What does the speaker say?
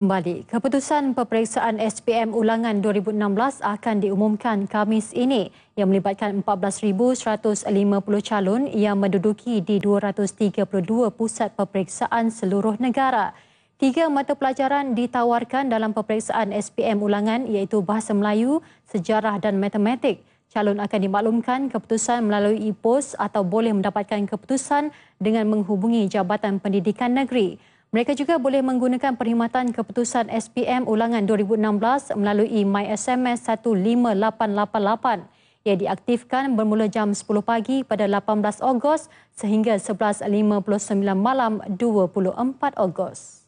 Kembali, keputusan peperiksaan SPM ulangan 2016 akan diumumkan Kamis ini yang melibatkan 14,150 calon yang menduduki di 232 pusat peperiksaan seluruh negara. Tiga mata pelajaran ditawarkan dalam peperiksaan SPM ulangan iaitu Bahasa Melayu, Sejarah dan Matematik. Calon akan dimaklumkan keputusan melalui e-post atau boleh mendapatkan keputusan dengan menghubungi Jabatan Pendidikan Negeri. Mereka juga boleh menggunakan perkhidmatan keputusan SPM ulangan 2016 melalui MySMS 15888 yang diaktifkan bermula jam 10 pagi pada 18 Ogos sehingga 11.59 malam 24 Ogos.